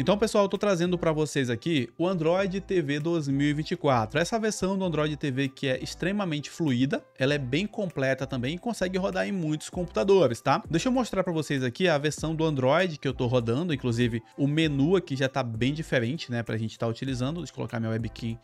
Então, pessoal, eu tô trazendo para vocês aqui o Android TV 2024. Essa versão do Android TV que é extremamente fluida, ela é bem completa também e consegue rodar em muitos computadores, tá? Deixa eu mostrar para vocês aqui a versão do Android que eu tô rodando, inclusive o menu aqui já tá bem diferente, né, Para a gente estar tá utilizando. Deixa eu colocar minha webcam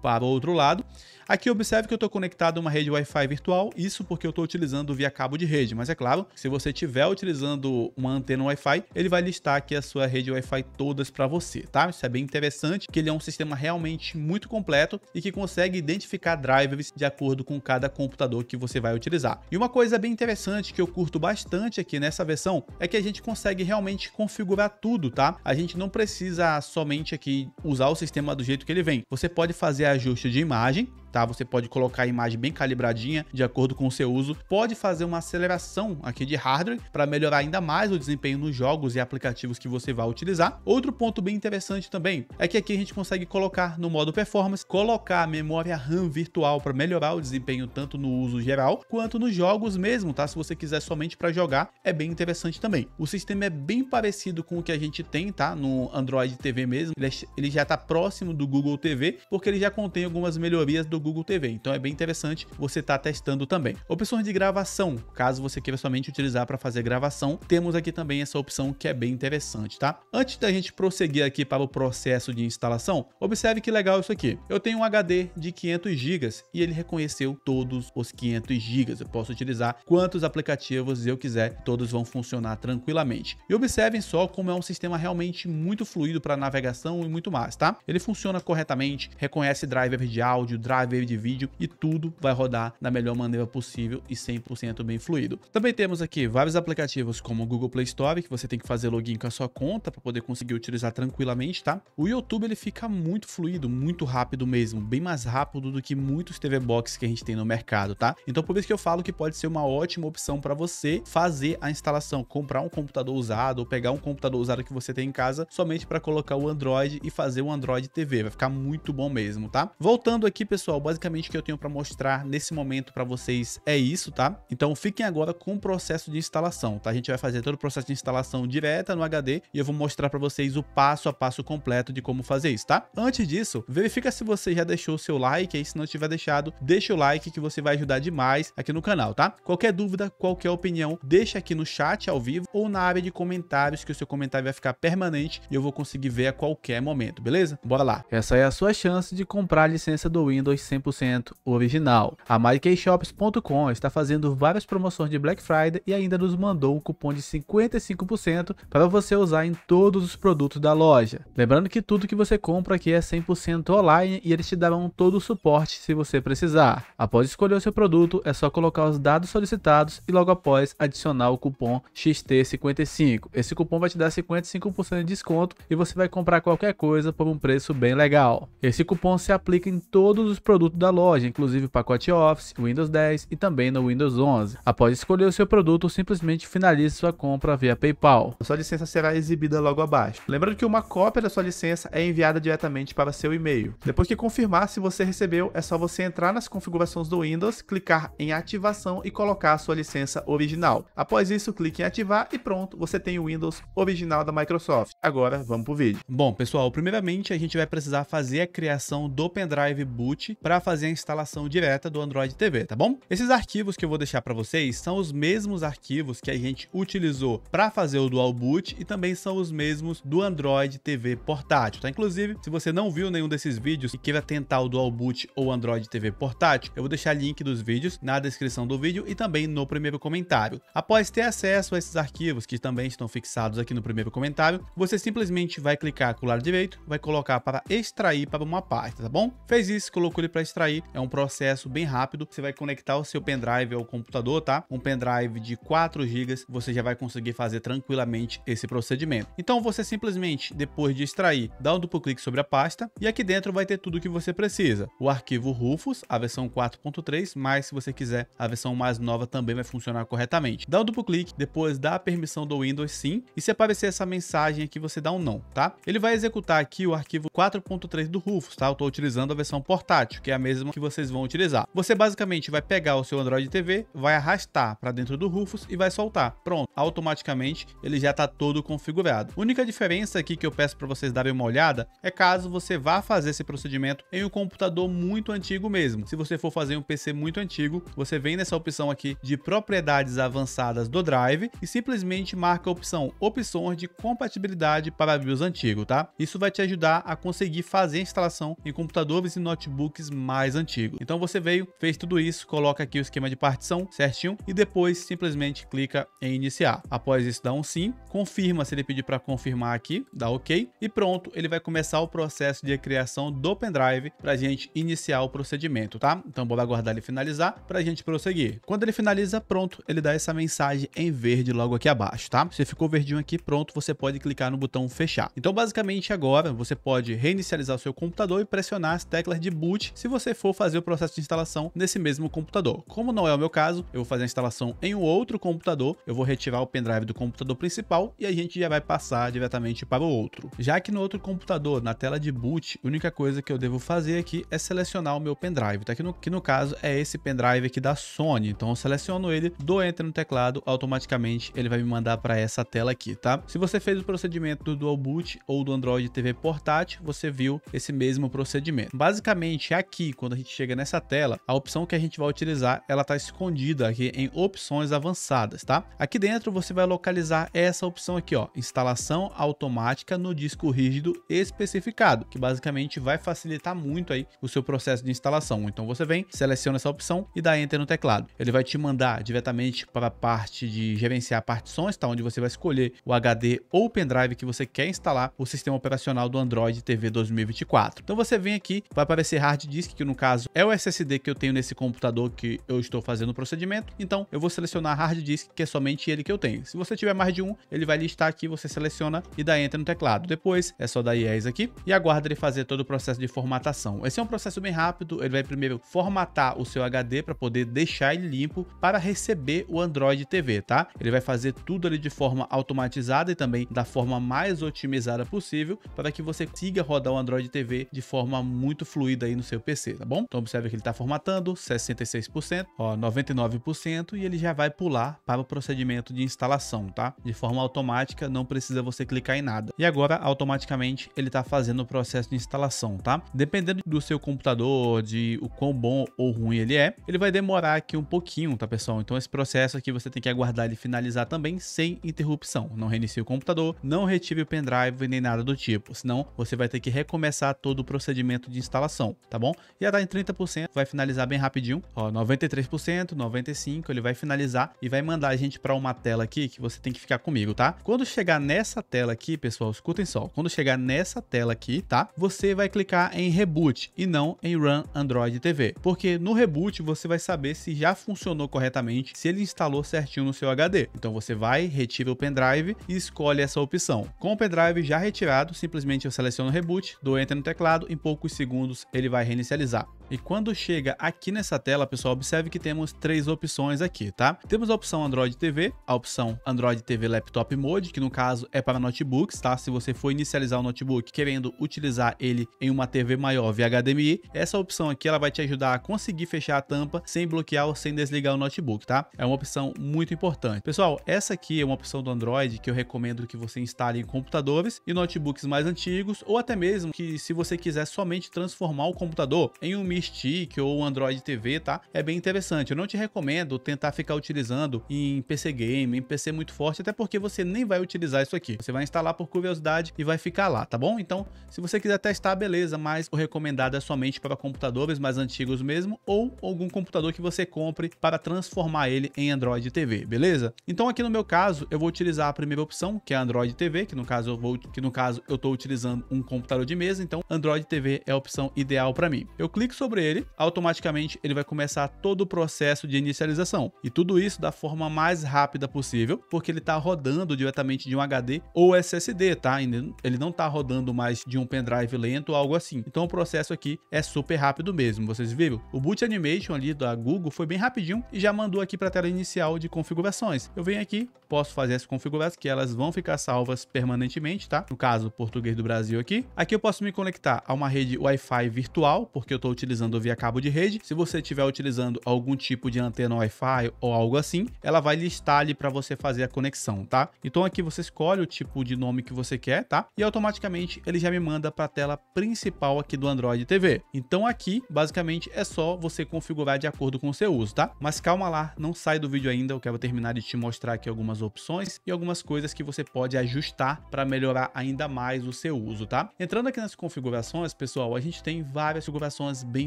para o outro lado. Aqui observe que eu estou conectado a uma rede Wi-Fi virtual, isso porque eu estou utilizando via cabo de rede, mas é claro, se você estiver utilizando uma antena Wi-Fi, ele vai listar aqui a sua rede Wi-Fi todas para você, tá? Isso é bem interessante, que ele é um sistema realmente muito completo e que consegue identificar drivers de acordo com cada computador que você vai utilizar. E uma coisa bem interessante que eu curto bastante aqui nessa versão é que a gente consegue realmente configurar tudo, tá? A gente não precisa somente aqui usar o sistema do jeito que ele vem. Você pode fazer reajuste de imagem tá? Você pode colocar a imagem bem calibradinha de acordo com o seu uso. Pode fazer uma aceleração aqui de hardware para melhorar ainda mais o desempenho nos jogos e aplicativos que você vai utilizar. Outro ponto bem interessante também é que aqui a gente consegue colocar no modo performance, colocar a memória RAM virtual para melhorar o desempenho tanto no uso geral quanto nos jogos mesmo, tá? Se você quiser somente para jogar, é bem interessante também. O sistema é bem parecido com o que a gente tem, tá? No Android TV mesmo, ele é já está próximo do Google TV, porque ele já contém algumas melhorias do Google TV, então é bem interessante você estar tá testando também. Opções de gravação, caso você queira somente utilizar para fazer gravação, temos aqui também essa opção que é bem interessante, tá? Antes da gente prosseguir aqui para o processo de instalação, observe que legal isso aqui. Eu tenho um HD de 500 GB e ele reconheceu todos os 500 GB. Eu posso utilizar quantos aplicativos eu quiser, todos vão funcionar tranquilamente. E observem só como é um sistema realmente muito fluido para navegação e muito mais, tá? Ele funciona corretamente, reconhece driver de áudio, driver de vídeo e tudo vai rodar da melhor maneira possível e 100% bem fluido. Também temos aqui vários aplicativos como o Google Play Store, que você tem que fazer login com a sua conta para poder conseguir utilizar tranquilamente, tá? O YouTube ele fica muito fluido, muito rápido mesmo, bem mais rápido do que muitos TV Box que a gente tem no mercado, tá? Então por isso que eu falo que pode ser uma ótima opção para você fazer a instalação, comprar um computador usado ou pegar um computador usado que você tem em casa somente para colocar o Android e fazer o Android TV, vai ficar muito bom mesmo, tá? Voltando aqui, pessoal, basicamente o que eu tenho para mostrar nesse momento para vocês é isso, tá? Então fiquem agora com o processo de instalação, tá? A gente vai fazer todo o processo de instalação direta no HD e eu vou mostrar para vocês o passo a passo completo de como fazer isso, tá? Antes disso, verifica se você já deixou o seu like, aí se não tiver deixado, deixa o like que você vai ajudar demais aqui no canal, tá? Qualquer dúvida, qualquer opinião, deixa aqui no chat ao vivo ou na área de comentários que o seu comentário vai ficar permanente e eu vou conseguir ver a qualquer momento, beleza? Bora lá! Essa é a sua chance de comprar a licença do Windows 100% original. A MyKshops.com está fazendo várias promoções de Black Friday e ainda nos mandou um cupom de 55% para você usar em todos os produtos da loja. Lembrando que tudo que você compra aqui é 100% online e eles te darão todo o suporte se você precisar. Após escolher o seu produto, é só colocar os dados solicitados e logo após adicionar o cupom XT55. Esse cupom vai te dar 55% de desconto e você vai comprar qualquer coisa por um preço bem legal. Esse cupom se aplica em todos os produtos produto da loja, inclusive o pacote Office, Windows 10 e também no Windows 11. Após escolher o seu produto, simplesmente finalize sua compra via PayPal. sua licença será exibida logo abaixo. Lembrando que uma cópia da sua licença é enviada diretamente para seu e-mail. Depois que confirmar se você recebeu, é só você entrar nas configurações do Windows, clicar em ativação e colocar a sua licença original. Após isso, clique em ativar e pronto, você tem o Windows original da Microsoft. Agora vamos pro vídeo. Bom pessoal, primeiramente a gente vai precisar fazer a criação do pendrive boot para para fazer a instalação direta do Android TV, tá bom? Esses arquivos que eu vou deixar para vocês são os mesmos arquivos que a gente utilizou para fazer o Dual Boot e também são os mesmos do Android TV portátil, tá? Inclusive, se você não viu nenhum desses vídeos e queira tentar o Dual Boot ou Android TV portátil, eu vou deixar link dos vídeos na descrição do vídeo e também no primeiro comentário. Após ter acesso a esses arquivos que também estão fixados aqui no primeiro comentário, você simplesmente vai clicar com o lado direito, vai colocar para extrair para uma pasta, tá bom? Fez isso, colocou ele para extrair. É um processo bem rápido. Você vai conectar o seu pendrive ao computador, tá? Um pendrive de 4 GB, você já vai conseguir fazer tranquilamente esse procedimento. Então você simplesmente, depois de extrair, dá um duplo clique sobre a pasta e aqui dentro vai ter tudo o que você precisa. O arquivo Rufus, a versão 4.3, mas se você quiser a versão mais nova também vai funcionar corretamente. Dá um duplo clique, depois dá a permissão do Windows sim, e se aparecer essa mensagem aqui você dá um não, tá? Ele vai executar aqui o arquivo 4.3 do Rufus, tá? Eu estou utilizando a versão portátil que é a mesma que vocês vão utilizar. Você basicamente vai pegar o seu Android TV, vai arrastar para dentro do Rufus e vai soltar. Pronto, automaticamente ele já está todo configurado. Única diferença aqui que eu peço para vocês darem uma olhada é caso você vá fazer esse procedimento em um computador muito antigo mesmo. Se você for fazer um PC muito antigo, você vem nessa opção aqui de propriedades avançadas do drive e simplesmente marca a opção opções de compatibilidade para BIOS antigo, tá? Isso vai te ajudar a conseguir fazer a instalação em computadores e notebooks mais antigo. Então você veio, fez tudo isso, coloca aqui o esquema de partição certinho e depois simplesmente clica em iniciar. Após isso dá um sim, confirma se ele pedir para confirmar aqui, dá ok e pronto, ele vai começar o processo de criação do pendrive para a gente iniciar o procedimento, tá? Então vou aguardar ele finalizar para a gente prosseguir. Quando ele finaliza, pronto, ele dá essa mensagem em verde logo aqui abaixo, tá? Se ficou verdinho aqui, pronto, você pode clicar no botão fechar. Então basicamente agora você pode reinicializar o seu computador e pressionar as teclas de boot se você for fazer o processo de instalação nesse mesmo computador. Como não é o meu caso, eu vou fazer a instalação em um outro computador, eu vou retirar o pendrive do computador principal e a gente já vai passar diretamente para o outro. Já que no outro computador, na tela de boot, a única coisa que eu devo fazer aqui é selecionar o meu pendrive, tá? Que no, que no caso é esse pendrive aqui da Sony. Então eu seleciono ele, dou enter no teclado, automaticamente ele vai me mandar para essa tela aqui, tá? Se você fez o procedimento do dual boot ou do Android TV portátil, você viu esse mesmo procedimento. Basicamente, aqui aqui, quando a gente chega nessa tela, a opção que a gente vai utilizar, ela está escondida aqui em opções avançadas, tá? Aqui dentro você vai localizar essa opção aqui, ó, instalação automática no disco rígido especificado, que basicamente vai facilitar muito aí o seu processo de instalação. Então você vem, seleciona essa opção e dá enter no teclado. Ele vai te mandar diretamente para a parte de gerenciar partições, tá? Onde você vai escolher o HD ou o pendrive que você quer instalar o sistema operacional do Android TV 2024. Então você vem aqui, vai aparecer hard disk disk, que no caso é o SSD que eu tenho nesse computador que eu estou fazendo o procedimento. Então eu vou selecionar hard disk, que é somente ele que eu tenho. Se você tiver mais de um, ele vai listar aqui, você seleciona e dá enter no teclado. Depois é só dar yes aqui e aguarda ele fazer todo o processo de formatação. Esse é um processo bem rápido, ele vai primeiro formatar o seu HD para poder deixar ele limpo para receber o Android TV, tá? Ele vai fazer tudo ali de forma automatizada e também da forma mais otimizada possível para que você consiga rodar o Android TV de forma muito fluida aí no seu PC PC, tá bom? Então observe que ele está formatando 66%, ó, 99% e ele já vai pular para o procedimento de instalação, tá? De forma automática, não precisa você clicar em nada. E agora, automaticamente, ele está fazendo o processo de instalação, tá? Dependendo do seu computador, de o quão bom ou ruim ele é, ele vai demorar aqui um pouquinho, tá, pessoal? Então esse processo aqui você tem que aguardar ele finalizar também sem interrupção. Não reinicie o computador, não retire o pendrive nem nada do tipo, senão você vai ter que recomeçar todo o procedimento de instalação, tá bom? a dar tá em 30%, vai finalizar bem rapidinho. Ó, 93%, 95%, ele vai finalizar e vai mandar a gente para uma tela aqui que você tem que ficar comigo, tá? Quando chegar nessa tela aqui, pessoal, escutem só, quando chegar nessa tela aqui, tá? Você vai clicar em Reboot e não em Run Android TV, porque no Reboot você vai saber se já funcionou corretamente, se ele instalou certinho no seu HD. Então você vai, retira o pendrive e escolhe essa opção. Com o pendrive já retirado, simplesmente eu seleciono Reboot, dou Enter no teclado, em poucos segundos ele vai reiniciar inicializar. E quando chega aqui nessa tela, pessoal, observe que temos três opções aqui, tá? Temos a opção Android TV, a opção Android TV Laptop Mode, que no caso é para notebooks, tá? Se você for inicializar o notebook querendo utilizar ele em uma TV maior via HDMI, essa opção aqui ela vai te ajudar a conseguir fechar a tampa sem bloquear ou sem desligar o notebook, tá? É uma opção muito importante. Pessoal, essa aqui é uma opção do Android que eu recomendo que você instale em computadores e notebooks mais antigos ou até mesmo que se você quiser somente transformar o computador em um Stick ou Android TV, tá? É bem interessante. Eu não te recomendo tentar ficar utilizando em PC Game, em PC muito forte, até porque você nem vai utilizar isso aqui. Você vai instalar por curiosidade e vai ficar lá, tá bom? Então, se você quiser testar, beleza, mas o recomendado é somente para computadores mais antigos mesmo ou algum computador que você compre para transformar ele em Android TV, beleza? Então, aqui no meu caso, eu vou utilizar a primeira opção, que é Android TV, que no caso eu vou, que no caso eu tô utilizando um computador de mesa, então Android TV é a opção ideal para mim. Eu clico sobre sobre ele, automaticamente ele vai começar todo o processo de inicialização. E tudo isso da forma mais rápida possível, porque ele está rodando diretamente de um HD ou SSD, tá? Ele não está rodando mais de um pendrive lento ou algo assim. Então o processo aqui é super rápido mesmo, vocês viram? O boot animation ali da Google foi bem rapidinho e já mandou aqui para a tela inicial de configurações. Eu venho aqui, posso fazer as configurações que elas vão ficar salvas permanentemente, tá? No caso, português do Brasil aqui. Aqui eu posso me conectar a uma rede Wi-Fi virtual, porque eu estou utilizando utilizando via cabo de rede. Se você estiver utilizando algum tipo de antena Wi-Fi ou algo assim, ela vai listar ali para você fazer a conexão, tá? Então aqui você escolhe o tipo de nome que você quer, tá? E automaticamente ele já me manda para a tela principal aqui do Android TV. Então aqui, basicamente, é só você configurar de acordo com o seu uso, tá? Mas calma lá, não sai do vídeo ainda, eu quero terminar de te mostrar aqui algumas opções e algumas coisas que você pode ajustar para melhorar ainda mais o seu uso, tá? Entrando aqui nas configurações, pessoal, a gente tem várias configurações bem bem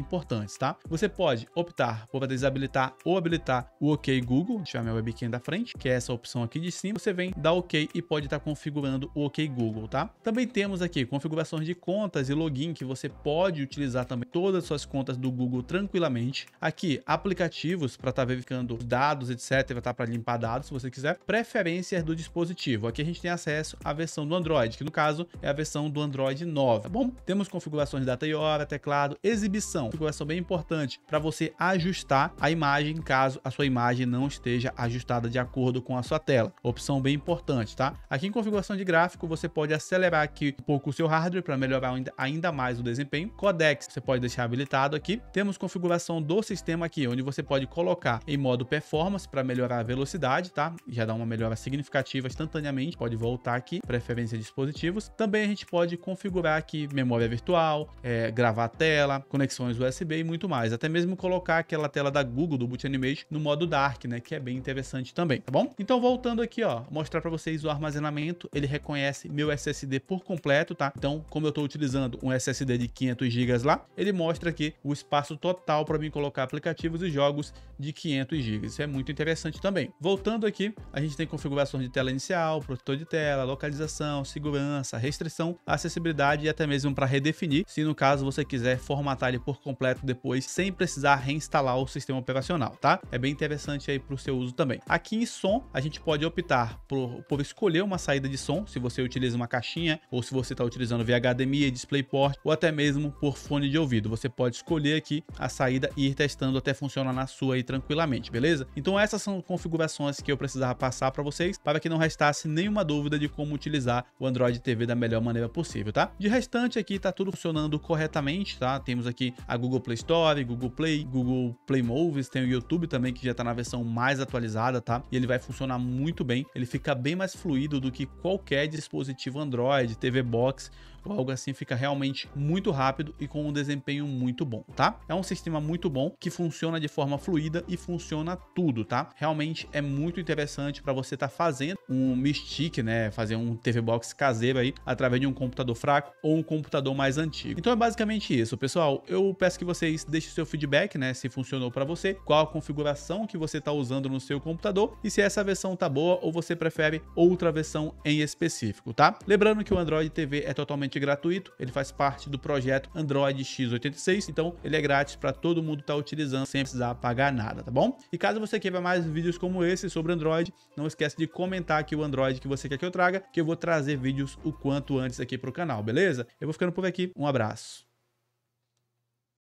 importantes, tá? Você pode optar por desabilitar ou habilitar o OK Google, deixa minha webcam da frente, que é essa opção aqui de cima, você vem, dá OK e pode estar tá configurando o OK Google, tá? Também temos aqui configurações de contas e login que você pode utilizar também todas as suas contas do Google tranquilamente. Aqui, aplicativos para estar tá verificando dados, etc, tá? Para limpar dados, se você quiser. Preferências do dispositivo. Aqui a gente tem acesso à versão do Android, que no caso é a versão do Android 9, tá bom? Temos configurações de data e hora, teclado, exibição configuração. Configuração bem importante para você ajustar a imagem caso a sua imagem não esteja ajustada de acordo com a sua tela. Opção bem importante, tá? Aqui em configuração de gráfico, você pode acelerar aqui um pouco o seu hardware para melhorar ainda mais o desempenho. Codex, você pode deixar habilitado aqui. Temos configuração do sistema aqui, onde você pode colocar em modo performance para melhorar a velocidade, tá? Já dá uma melhora significativa instantaneamente. Pode voltar aqui, preferência de dispositivos. Também a gente pode configurar aqui memória virtual, é, gravar a tela, conexões USB e muito mais. Até mesmo colocar aquela tela da Google, do Boot Animation, no modo Dark, né? Que é bem interessante também, tá bom? Então, voltando aqui, ó, mostrar para vocês o armazenamento. Ele reconhece meu SSD por completo, tá? Então, como eu estou utilizando um SSD de 500 GB lá, ele mostra aqui o espaço total para mim colocar aplicativos e jogos de 500 GB. Isso é muito interessante também. Voltando aqui, a gente tem configurações de tela inicial, protetor de tela, localização, segurança, restrição, acessibilidade e até mesmo para redefinir, se no caso você quiser formatar ele por completo depois sem precisar reinstalar o sistema operacional, tá? É bem interessante aí para o seu uso também. Aqui em som, a gente pode optar por, por escolher uma saída de som, se você utiliza uma caixinha ou se você está utilizando via HDMI, DisplayPort ou até mesmo por fone de ouvido. Você pode escolher aqui a saída e ir testando até funcionar na sua aí tranquilamente, beleza? Então essas são configurações que eu precisava passar para vocês para que não restasse nenhuma dúvida de como utilizar o Android TV da melhor maneira possível, tá? De restante aqui tá tudo funcionando corretamente, tá? Temos aqui a a Google Play Store, Google Play, Google Play Movies, tem o YouTube também que já está na versão mais atualizada, tá? E ele vai funcionar muito bem, ele fica bem mais fluido do que qualquer dispositivo Android, TV Box Tipo, algo assim, fica realmente muito rápido e com um desempenho muito bom, tá? É um sistema muito bom que funciona de forma fluida e funciona tudo, tá? Realmente é muito interessante para você estar tá fazendo um Mystique, né? Fazer um TV Box caseiro aí através de um computador fraco ou um computador mais antigo. Então é basicamente isso, pessoal. Eu peço que vocês deixem seu feedback, né? Se funcionou para você, qual a configuração que você está usando no seu computador e se essa versão tá boa ou você prefere outra versão em específico, tá? Lembrando que o Android TV é totalmente totalmente gratuito, ele faz parte do projeto Android X86, então ele é grátis para todo mundo estar tá utilizando sem precisar pagar nada, tá bom? E caso você queira mais vídeos como esse sobre Android, não esquece de comentar aqui o Android que você quer que eu traga, que eu vou trazer vídeos o quanto antes aqui para o canal, beleza? Eu vou ficando por aqui, um abraço.